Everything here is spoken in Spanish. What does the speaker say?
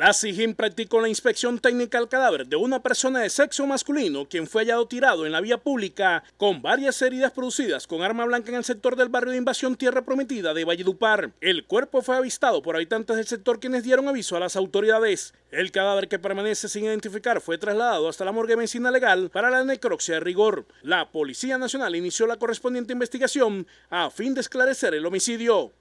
La practicó la inspección técnica al cadáver de una persona de sexo masculino quien fue hallado tirado en la vía pública con varias heridas producidas con arma blanca en el sector del barrio de invasión Tierra Prometida de Valledupar. El cuerpo fue avistado por habitantes del sector quienes dieron aviso a las autoridades. El cadáver que permanece sin identificar fue trasladado hasta la morgue de medicina legal para la necropsia de rigor. La Policía Nacional inició la correspondiente investigación a fin de esclarecer el homicidio.